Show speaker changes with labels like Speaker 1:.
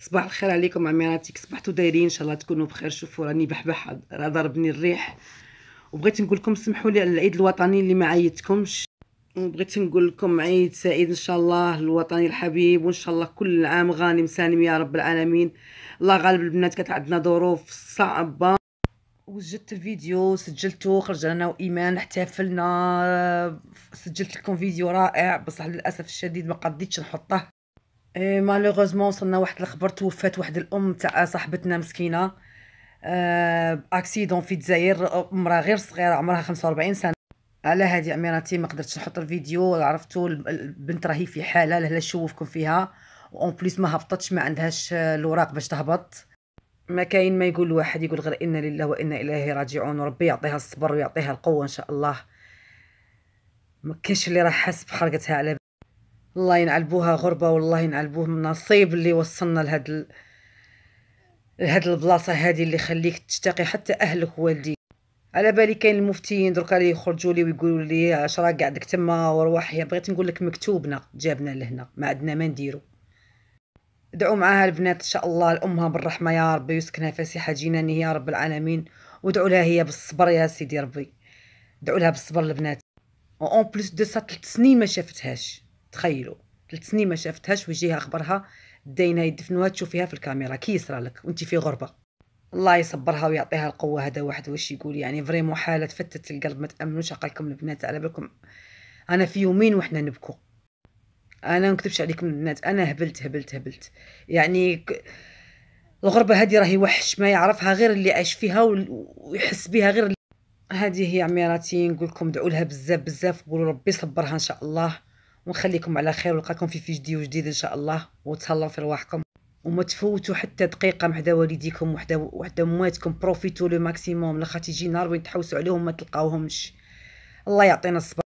Speaker 1: صباح الخير عليكم عميراتي صبحتوا دايرين ان شاء الله تكونوا بخير شوفوا راني بحبح راه ضربني الريح وبغيت نقول لكم سمحوا لي على العيد الوطني اللي ما عيدتكمش وبغيت نقول لكم عيد سعيد ان شاء الله الوطني الحبيب وان شاء الله كل عام غانم سالم يا رب العالمين الله غالب البنات كانت عندنا ظروف صعبه وجدت الفيديو سجلته خرج انا وايمان احتفلنا سجلت لكم فيديو رائع بصح للاسف الشديد ما قديتش نحطه مالوغوزمون إيه، وصلنا واحد الخبر توفات واحد الام تاع صاحبتنا مسكينه آه اكسيدون في الجزائر امراه غير صغيره عمرها 45 سنه على هذه اميراتي ما قدرتش نحط الفيديو عرفتو البنت راهي في حاله لهلا نشوفكم فيها اون بليس ما هبطتش ما عندهاش آه، الوراق باش تهبط ما كاين ما يقول واحد يقول غير انا لله وانا اليه راجعون وربي يعطيها الصبر ويعطيها القوه ان شاء الله ما كاينش اللي راح حس بحرقتها على الله ينعلبوها غربة والله ينعلبوه نصيب اللي وصلنا لهاد ال... لهاد البلاصة هادي اللي خليك تشتاقي حتى أهلك والديك على بالي كاين المفتيين دركا لي يخرجوا لي ويقولوا لي اش راك قاعدك تما وروح يا بغيت نقول لك مكتوبنا جابنا لهنا ما عندنا ما نديرو ادعوا معاها البنات ان شاء الله لامها بالرحمه يا ربي يسكنها فسيحه جنانه يا رب العالمين ودعوا لها هي بالصبر يا سيدي ربي دعوا لها بالصبر البنات اون بليس دو سا سنين ما شافتهاش تخيلوا ثلاث سنين ما شافتهاش ويجيها خبرها دينها يدفنوها تشوفيها في الكاميرا كي يصرالك وانت في غربه الله يصبرها ويعطيها القوه هذا واحد واش يقول يعني فريمون حاله تفتت القلب ما تامنوش عقلكم البنات على بالكم انا في يومين وحنا نبكو انا نكتبش عليكم البنات انا هبلت هبلت هبلت يعني ك... الغربه هذه راهي وحش ما يعرفها غير اللي عايش فيها ويحس بها غير اللي... هذه هي عميراتي نقول لكم دعوا لها بزاف بزاف وقولوا ربي يصبرها ان شاء الله ونخليكم على خير ونلقاكم في فيديو جديد ان شاء الله وتهلاو في رواحكم وما تفوتوا حتى دقيقه مع والديكم وحده وحده مواتكم بروفيتو لو ماكسيموم لاخاطي تيجي نهار وين تحوسوا عليهم ما تلقاوهمش الله يعطينا الصبر